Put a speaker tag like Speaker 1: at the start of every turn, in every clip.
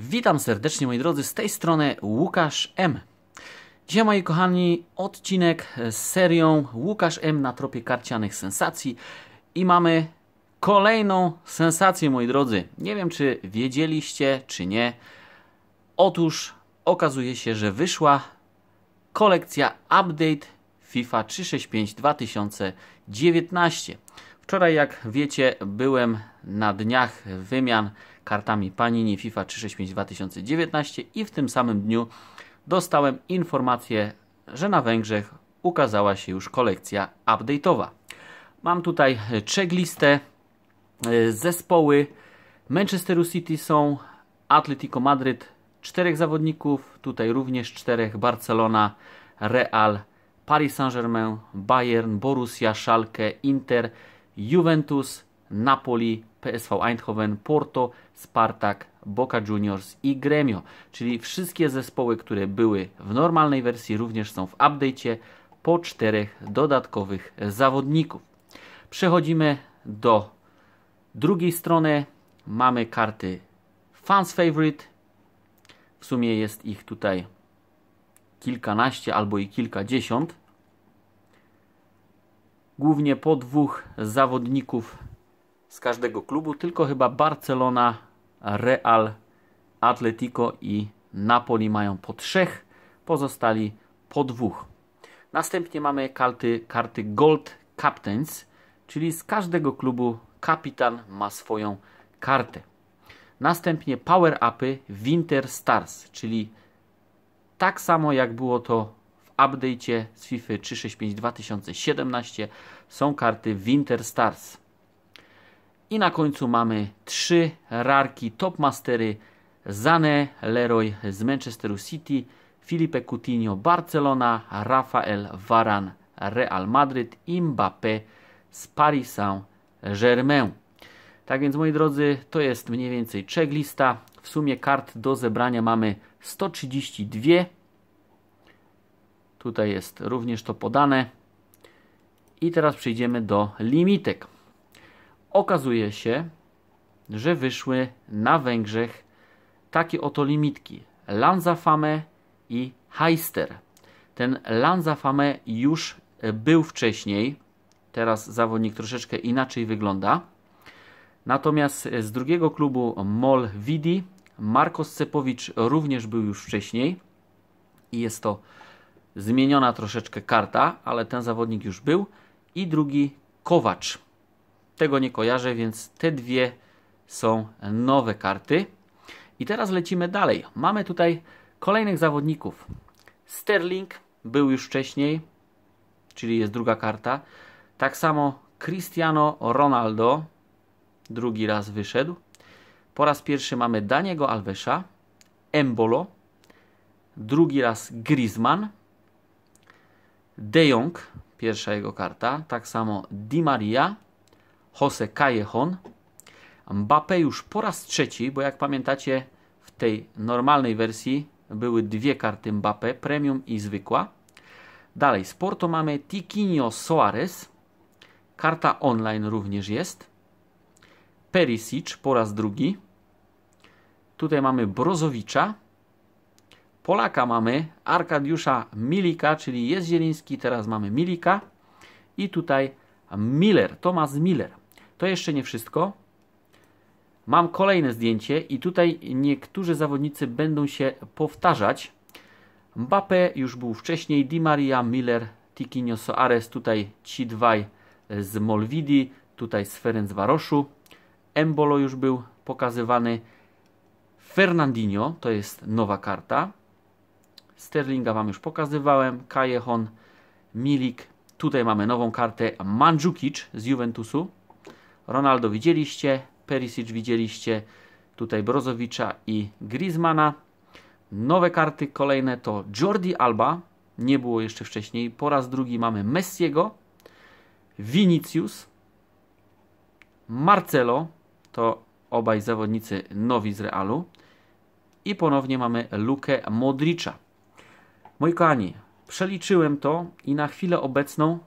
Speaker 1: Witam serdecznie moi drodzy, z tej strony Łukasz M. Dzisiaj moi kochani odcinek z serią Łukasz M na tropie karcianych sensacji i mamy kolejną sensację moi drodzy. Nie wiem czy wiedzieliście czy nie. Otóż okazuje się, że wyszła kolekcja update FIFA 365 2019. Wczoraj jak wiecie byłem na dniach wymian kartami Panini FIFA 365 2019 i w tym samym dniu dostałem informację, że na Węgrzech ukazała się już kolekcja update'owa. Mam tutaj e, checklistę, e, zespoły Manchesteru City są, Atletico Madryt czterech zawodników, tutaj również czterech, Barcelona, Real, Paris Saint-Germain, Bayern, Borussia, Schalke, Inter, Juventus, Napoli, PSV Eindhoven, Porto, Spartak, Boca Juniors i Gremio. Czyli wszystkie zespoły, które były w normalnej wersji również są w update'cie po czterech dodatkowych zawodników. Przechodzimy do drugiej strony. Mamy karty Fans Favorite. W sumie jest ich tutaj kilkanaście albo i kilkadziesiąt. Głównie po dwóch zawodników z każdego klubu, tylko chyba Barcelona, Real, Atletico i Napoli mają po trzech, pozostali po dwóch. Następnie mamy karty, karty Gold Captains, czyli z każdego klubu kapitan ma swoją kartę. Następnie Power Upy Winter Stars, czyli tak samo jak było to w update'cie z FIFA 365 2017 są karty Winter Stars. I na końcu mamy trzy rarki topmastery Zane Leroy z Manchesteru City, Filipe Coutinho Barcelona, Rafael Varan Real Madrid i Mbappé z Paris Saint-Germain. Tak więc moi drodzy, to jest mniej więcej checklista. W sumie kart do zebrania mamy 132. Tutaj jest również to podane. I teraz przejdziemy do limitek. Okazuje się, że wyszły na Węgrzech takie oto limitki. Lanzafame i Heister. Ten Lanzafame już był wcześniej. Teraz zawodnik troszeczkę inaczej wygląda. Natomiast z drugiego klubu Mol Vidi Marko Cepowicz również był już wcześniej. I jest to zmieniona troszeczkę karta, ale ten zawodnik już był. I drugi Kowacz tego nie kojarzę, więc te dwie są nowe karty. I teraz lecimy dalej. Mamy tutaj kolejnych zawodników. Sterling był już wcześniej, czyli jest druga karta. Tak samo Cristiano Ronaldo drugi raz wyszedł. Po raz pierwszy mamy Daniego Alvesa, Embolo, drugi raz Griezmann, De Jong, pierwsza jego karta, tak samo Di Maria, Jose Callejon. Mbappé już po raz trzeci, bo jak pamiętacie w tej normalnej wersji były dwie karty Mbappé, premium i zwykła. Dalej z Porto mamy Tiquinho Soares. Karta online również jest. Perisic po raz drugi. Tutaj mamy Brozowicza. Polaka mamy Arkadiusza Milika, czyli jest Zieliński, teraz mamy Milika. I tutaj Miller, Tomasz Miller. To jeszcze nie wszystko. Mam kolejne zdjęcie i tutaj niektórzy zawodnicy będą się powtarzać. Mbappe już był wcześniej, Di Maria, Miller, Tiquinho Soares, tutaj ci dwaj z Molvidi, tutaj z Ferenc Waroszu. Embolo już był pokazywany. Fernandinho, to jest nowa karta. Sterlinga Wam już pokazywałem. Kajehon, Milik. Tutaj mamy nową kartę Mandzukic z Juventusu. Ronaldo widzieliście, Perisic widzieliście, tutaj Brozowicza i Griezmana. Nowe karty kolejne to Jordi Alba, nie było jeszcze wcześniej. Po raz drugi mamy Messiego, Vinicius, Marcelo, to obaj zawodnicy nowi z Realu. I ponownie mamy Lukę Modricza. Moi kochani, przeliczyłem to i na chwilę obecną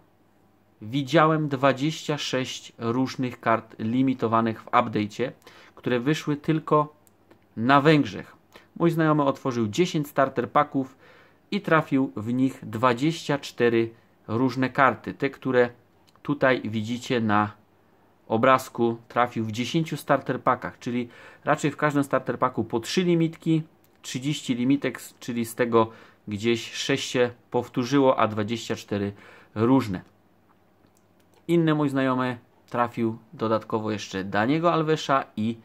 Speaker 1: widziałem 26 różnych kart limitowanych w update'cie, które wyszły tylko na Węgrzech. Mój znajomy otworzył 10 starter i trafił w nich 24 różne karty. Te, które tutaj widzicie na obrazku, trafił w 10 starter czyli raczej w każdym starter po 3 limitki, 30 limitek, czyli z tego gdzieś 6 się powtórzyło, a 24 różne inny mój znajomy trafił dodatkowo jeszcze Daniego Alvesa i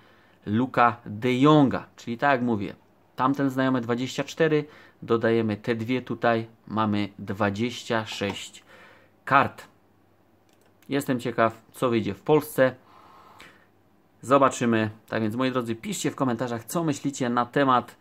Speaker 1: Luka De Jonga. Czyli tak jak mówię, tamten znajomy 24, dodajemy te dwie tutaj, mamy 26 kart. Jestem ciekaw, co wyjdzie w Polsce. Zobaczymy. Tak więc, moi drodzy, piszcie w komentarzach, co myślicie na temat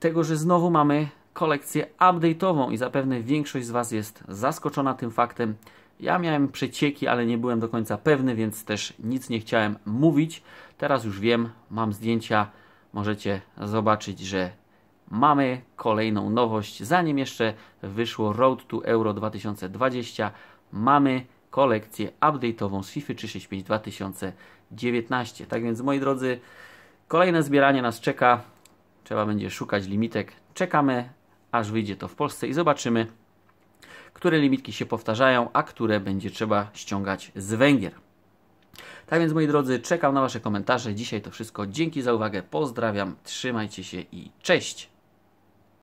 Speaker 1: tego, że znowu mamy kolekcję update'ową i zapewne większość z Was jest zaskoczona tym faktem. Ja miałem przecieki, ale nie byłem do końca pewny, więc też nic nie chciałem mówić. Teraz już wiem, mam zdjęcia, możecie zobaczyć, że mamy kolejną nowość. Zanim jeszcze wyszło Road to Euro 2020, mamy kolekcję update'ową z FIFA 365 2019. Tak więc moi drodzy, kolejne zbieranie nas czeka. Trzeba będzie szukać limitek. Czekamy, aż wyjdzie to w Polsce i zobaczymy, które limitki się powtarzają, a które będzie trzeba ściągać z Węgier. Tak więc, moi drodzy, czekam na Wasze komentarze. Dzisiaj to wszystko. Dzięki za uwagę, pozdrawiam, trzymajcie się i cześć!